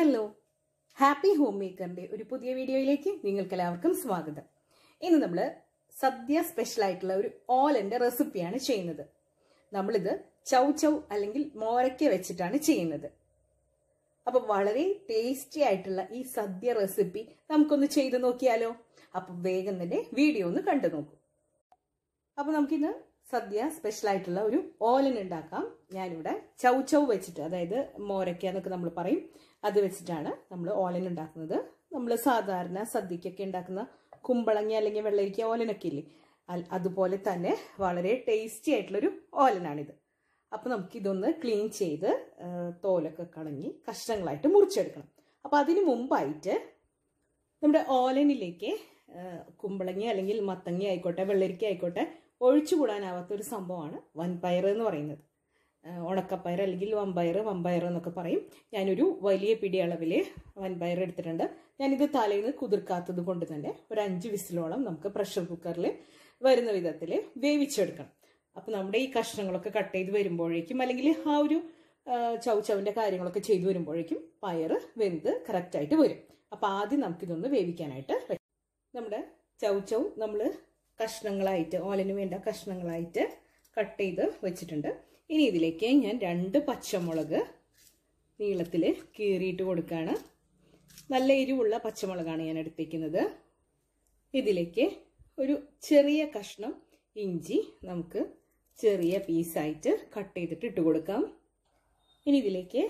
hello happy home മേക്കറിൻ്റെ ഒരു പുതിയ വീഡിയോയിലേക്ക് എല്ലാവർക്കും സ്വാഗതം ഇന്ന് നമ്മൾ സദ്യ സ്പെഷ്യൽ ആയിട്ടുള്ള ഒരു ഓലൻ്റെ റെസിപ്പിയാണ് ചെയ്യുന്നത് നമ്മളിത് ചൗ ചൗ അല്ലെങ്കിൽ മോരക്ക വെച്ചിട്ടാണ് ചെയ്യുന്നത് അപ്പോൾ വളരെ ടേസ്റ്റി ആയിട്ടുള്ള ഈ സദ്യ റെസിപ്പി നമുക്കൊന്ന് ചെയ്ത് നോക്കിയാലോ അപ്പം വേഗം തന്നെ വീഡിയോ ഒന്ന് കണ്ടു നോക്കൂ അപ്പോൾ നമുക്കിന്ന് സദ്യ സ്പെഷ്യൽ ആയിട്ടുള്ള ഒരു ഓലൻ ഉണ്ടാക്കാം ഞാനിവിടെ ചൗ ചൗ വെച്ചിട്ട് അതായത് മോരക്ക എന്നൊക്കെ നമ്മൾ പറയും അത് വെച്ചിട്ടാണ് നമ്മൾ ഓലൻ ഉണ്ടാക്കുന്നത് നമ്മൾ സാധാരണ സദ്യക്കൊക്കെ ഉണ്ടാക്കുന്ന കുമ്പളങ്ങ അല്ലെങ്കിൽ വെള്ളരിക്ക ഓലനൊക്കെ ഇല്ലേ അതുപോലെ തന്നെ വളരെ ടേസ്റ്റി ആയിട്ടുള്ളൊരു ഓലനാണിത് അപ്പോൾ നമുക്ക് ഇതൊന്ന് ക്ലീൻ ചെയ്ത് തോലൊക്കെ കളഞ്ഞ് കഷ്ണങ്ങളായിട്ട് മുറിച്ചെടുക്കണം അപ്പോൾ അതിന് മുമ്പായിട്ട് നമ്മുടെ ഓലനിലേക്ക് കുമ്പളങ്ങ അല്ലെങ്കിൽ മത്തങ്ങ ആയിക്കോട്ടെ വെള്ളരിക്ക ആയിക്കോട്ടെ ഒഴിച്ചുകൂടാനാവാത്തൊരു സംഭവമാണ് വൻപയർ എന്ന് പറയുന്നത് ഉണക്കപ്പയർ അല്ലെങ്കിൽ വമ്പയർ വമ്പയർ എന്നൊക്കെ പറയും ഞാനൊരു വലിയ പിടി വൻപയർ എടുത്തിട്ടുണ്ട് ഞാനിത് തലേന്ന് കുതിർക്കാത്തത് കൊണ്ട് തന്നെ ഒരു അഞ്ച് വിസിലോളം നമുക്ക് പ്രഷർ കുക്കറിൽ വരുന്ന വിധത്തിൽ വേവിച്ചെടുക്കണം അപ്പം നമ്മുടെ ഈ കഷ്ണങ്ങളൊക്കെ കട്ട് ചെയ്ത് വരുമ്പോഴേക്കും അല്ലെങ്കിൽ ആ ഒരു ചവച്ചവൻ്റെ കാര്യങ്ങളൊക്കെ ചെയ്തു വരുമ്പോഴേക്കും പയർ വെന്ത് കറക്റ്റായിട്ട് വരും അപ്പോൾ ആദ്യം നമുക്കിതൊന്ന് വേവിക്കാനായിട്ട് നമ്മുടെ ചവച്ചവ് നമ്മൾ കഷ്ണങ്ങളായിട്ട് ഓലിന് വേണ്ട കഷ്ണങ്ങളായിട്ട് കട്ട് ചെയ്ത് വെച്ചിട്ടുണ്ട് ഇനി ഇതിലേക്ക് ഞാൻ രണ്ട് പച്ചമുളക് നീളത്തിൽ കീറിയിട്ട് കൊടുക്കുകയാണ് നല്ല എരിവുള്ള പച്ചമുളകാണ് ഞാൻ എടുത്തേക്കുന്നത് ഇതിലേക്ക് ഒരു ചെറിയ കഷ്ണം ഇഞ്ചി നമുക്ക് ചെറിയ പീസായിട്ട് കട്ട് ചെയ്തിട്ട് ഇട്ട് കൊടുക്കാം ഇനി ഇതിലേക്ക്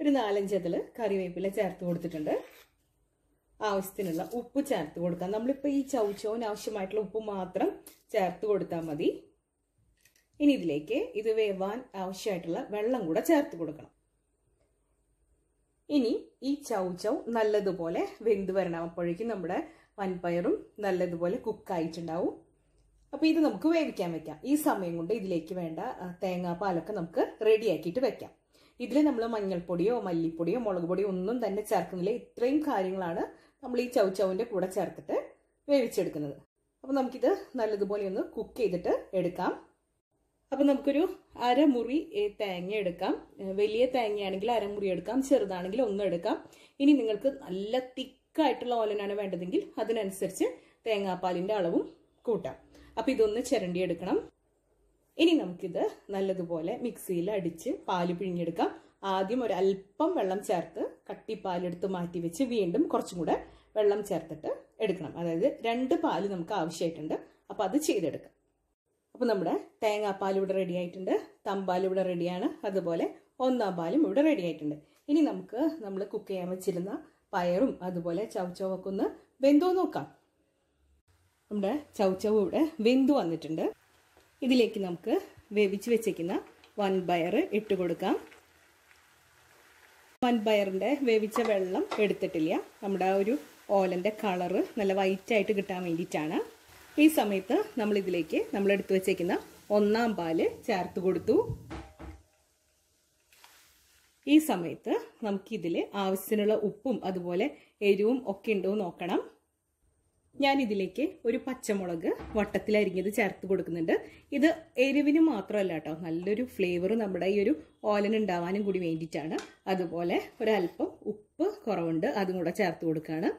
ഒരു നാലഞ്ചതിൽ കറിവേപ്പില ചേർത്ത് കൊടുത്തിട്ടുണ്ട് ആവശ്യത്തിനുള്ള ഉപ്പ് ചേർത്ത് കൊടുക്കാം നമ്മളിപ്പോൾ ഈ ചൗച്ചോന് ആവശ്യമായിട്ടുള്ള ഉപ്പ് മാത്രം ചേർത്ത് കൊടുത്താൽ മതി ഇനി ഇതിലേക്ക് ഇത് വേവാൻ ആവശ്യമായിട്ടുള്ള വെള്ളം കൂടെ ചേർത്ത് കൊടുക്കണം ഇനി ഈ ചൗചൗ നല്ലതുപോലെ വെന്ത് വരണം അപ്പോഴേക്കും നമ്മുടെ വൻപയറും നല്ലതുപോലെ കുക്കായിട്ടുണ്ടാവും അപ്പോൾ ഇത് നമുക്ക് വേവിക്കാൻ വെക്കാം ഈ സമയം കൊണ്ട് ഇതിലേക്ക് വേണ്ട തേങ്ങാപ്പാലൊക്കെ നമുക്ക് റെഡിയാക്കിയിട്ട് വെക്കാം ഇതിൽ നമ്മൾ മഞ്ഞൾപ്പൊടിയോ മല്ലിപ്പൊടിയോ മുളക് പൊടിയോ ഒന്നും തന്നെ ചേർക്കുന്നില്ല ഇത്രയും കാര്യങ്ങളാണ് നമ്മൾ ഈ ചവച്ചവിൻ്റെ കൂടെ ചേർത്തിട്ട് വേവിച്ചെടുക്കുന്നത് അപ്പോൾ നമുക്കിത് നല്ലതുപോലെ ഒന്ന് കുക്ക് ചെയ്തിട്ട് എടുക്കാം അപ്പോൾ നമുക്കൊരു അരമുറി തേങ്ങ എടുക്കാം വലിയ തേങ്ങയാണെങ്കിൽ അരമുറി എടുക്കാം ചെറുതാണെങ്കിൽ ഒന്നും എടുക്കാം ഇനി നിങ്ങൾക്ക് നല്ല തിക്കായിട്ടുള്ള ഓലനാണ് വേണ്ടതെങ്കിൽ അതിനനുസരിച്ച് തേങ്ങാപ്പാലിൻ്റെ അളവും കൂട്ടാം അപ്പോൾ ഇതൊന്ന് ചിരണ്ടിയെടുക്കണം എടുക്കണം ഇനി നമുക്കിത് നല്ലതുപോലെ മിക്സിയിൽ അടിച്ച് പാല് പിഴിഞ്ഞെടുക്കാം ആദ്യം ഒരല്പം വെള്ളം ചേർത്ത് കട്ടി പാലെടുത്ത് മാറ്റി വെച്ച് വീണ്ടും കുറച്ചും കൂടെ വെള്ളം ചേർത്തിട്ട് എടുക്കണം അതായത് രണ്ട് പാല് നമുക്ക് ആവശ്യമായിട്ടുണ്ട് അപ്പോൾ അത് ചെയ്തെടുക്കാം അപ്പോൾ നമ്മുടെ തേങ്ങാപ്പാൽ ഇവിടെ റെഡി ആയിട്ടുണ്ട് തമ്പാൽ ഇവിടെ റെഡിയാണ് അതുപോലെ ഒന്നാം പാലും ഇവിടെ റെഡി ആയിട്ടുണ്ട് ഇനി നമുക്ക് നമ്മൾ കുക്ക് ചെയ്യാൻ വെച്ചിരുന്ന പയറും അതുപോലെ ചവച്ചവൊക്കെ ഒന്ന് വെന്തു നോക്കാം നമ്മുടെ ചവച്ചവ് ഇവിടെ വെന്തു വന്നിട്ടുണ്ട് ഇതിലേക്ക് നമുക്ക് വേവിച്ച് വെച്ചേക്കുന്ന വൺ പയർ ഇട്ട് കൊടുക്കാം വൻപയറിൻ്റെ വേവിച്ച വെള്ളം എടുത്തിട്ടില്ല നമ്മുടെ ഒരു ഓലൻ്റെ കളറ് നല്ല വൈറ്റായിട്ട് കിട്ടാൻ വേണ്ടിയിട്ടാണ് ഈ സമയത്ത് നമ്മൾ ഇതിലേക്ക് നമ്മൾ എടുത്തു വച്ചേക്കുന്ന ഒന്നാം പാല് ചേർത്ത് കൊടുത്തു ഈ സമയത്ത് നമുക്കിതിൽ ആവശ്യത്തിനുള്ള ഉപ്പും അതുപോലെ എരിവും ഒക്കെ ഉണ്ടോ നോക്കണം ഞാൻ ഇതിലേക്ക് ഒരു പച്ചമുളക് വട്ടത്തിൽ അരിഞ്ഞത് ചേർത്ത് കൊടുക്കുന്നുണ്ട് ഇത് എരിവിന് മാത്രമല്ല കേട്ടോ നല്ലൊരു ഫ്ലേവർ നമ്മുടെ ഈ ഒരു ഓലൻ ഉണ്ടാവാനും കൂടി വേണ്ടിയിട്ടാണ് അതുപോലെ ഒരല്പം ഉപ്പ് കുറവുണ്ട് അതും കൂടെ ചേർത്ത് കൊടുക്കുകയാണ്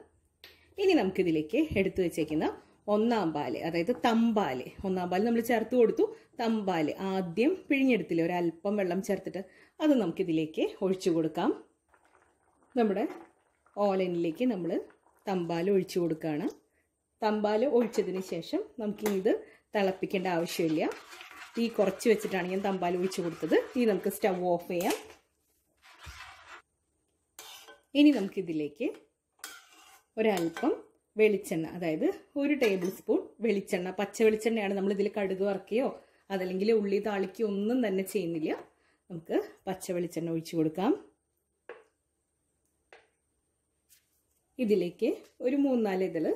ഇനി നമുക്കിതിലേക്ക് എടുത്തു വെച്ചേക്കുന്ന ഒന്നാം പാല് അതായത് തമ്പാല് ഒന്നാം പാല് നമ്മൾ ചേർത്ത് കൊടുത്തു തമ്പാല് ആദ്യം പിഴിഞ്ഞെടുത്തില്ല ഒരല്പം വെള്ളം ചേർത്തിട്ട് അത് നമുക്കിതിലേക്ക് ഒഴിച്ചു കൊടുക്കാം നമ്മുടെ ഓലനിലേക്ക് നമ്മൾ തമ്പാൽ ഒഴിച്ചു കൊടുക്കുകയാണ് തമ്പാൽ ഒഴിച്ചതിന് ശേഷം നമുക്കിനി ഇത് തിളപ്പിക്കേണ്ട ആവശ്യമില്ല തീ കുറച്ച് വെച്ചിട്ടാണ് ഞാൻ തമ്പാൽ ഒഴിച്ചു കൊടുത്തത് തീ നമുക്ക് സ്റ്റവ് ഓഫ് ചെയ്യാം ഇനി നമുക്കിതിലേക്ക് ഒരൽപ്പം വെളിച്ചെണ്ണ അതായത് ഒരു ടേബിൾ സ്പൂൺ വെളിച്ചെണ്ണ പച്ച വെളിച്ചെണ്ണയാണ് നമ്മൾ ഇതിൽ കടുക് വറക്കുകയോ അതല്ലെങ്കിൽ ഉള്ളി താളിക്കുകയോ ഒന്നും തന്നെ ചെയ്യുന്നില്ല നമുക്ക് പച്ച വെളിച്ചെണ്ണ ഒഴിച്ചു കൊടുക്കാം ഇതിലേക്ക് ഒരു മൂന്നാല് ഇതിൽ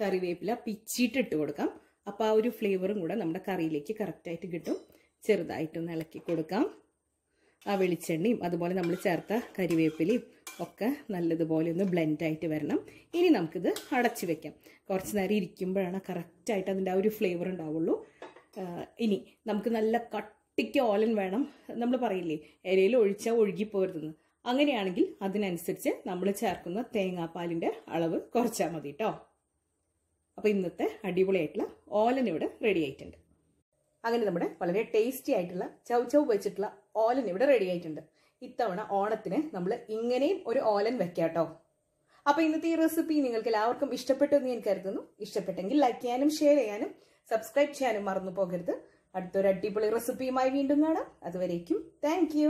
കറിവേപ്പില പിച്ചിട്ട് ഇട്ട് കൊടുക്കാം അപ്പോൾ ആ ഒരു ഫ്ലേവറും കൂടെ നമ്മുടെ കറിയിലേക്ക് കറക്റ്റായിട്ട് കിട്ടും ചെറുതായിട്ടൊന്ന് ഇളക്കി കൊടുക്കാം ആ വെളിച്ചെണ്ണയും അതുപോലെ നമ്മൾ ചേർത്ത കരിവേപ്പിലയും ഒക്കെ നല്ലതുപോലെ ഒന്ന് ബ്ലെൻഡായിട്ട് വരണം ഇനി നമുക്കിത് അടച്ചു വെക്കാം കുറച്ച് നേരം ഇരിക്കുമ്പോഴാണ് കറക്റ്റായിട്ട് അതിൻ്റെ ആ ഒരു ഫ്ലേവർ ഉണ്ടാവുള്ളൂ ഇനി നമുക്ക് നല്ല കട്ടിക്ക് ഓലൻ വേണം നമ്മൾ പറയില്ലേ ഇരയിൽ ഒഴിച്ചാൽ ഒഴുകി പോരുതെന്ന് അങ്ങനെയാണെങ്കിൽ അതിനനുസരിച്ച് നമ്മൾ ചേർക്കുന്ന തേങ്ങാപ്പാലിൻ്റെ അളവ് കുറച്ചാൽ മതി കേട്ടോ അപ്പോൾ ഇന്നത്തെ അടിപൊളിയായിട്ടുള്ള ഓലൻ ഇവിടെ റെഡി ആയിട്ടുണ്ട് അങ്ങനെ നമ്മുടെ വളരെ ടേസ്റ്റി ആയിട്ടുള്ള ചവ് ചവ് വെച്ചിട്ടുള്ള ഓലൻ ഇവിടെ റെഡി ആയിട്ടുണ്ട് ഇത്തവണ ഓണത്തിന് നമ്മൾ ഇങ്ങനെയും ഒരു ഓലൻ വെക്കാം കേട്ടോ അപ്പോൾ ഇന്നത്തെ ഈ റെസിപ്പി നിങ്ങൾക്ക് എല്ലാവർക്കും ഇഷ്ടപ്പെട്ടു എന്ന് ഞാൻ കരുതുന്നു ഇഷ്ടപ്പെട്ടെങ്കിൽ ലൈക്ക് ചെയ്യാനും ഷെയർ ചെയ്യാനും സബ്സ്ക്രൈബ് ചെയ്യാനും മറന്നു പോകരുത് അടുത്തൊരു അടിപൊളി റെസിപ്പിയുമായി വീണ്ടും കാണാം അതുവരേക്കും താങ്ക്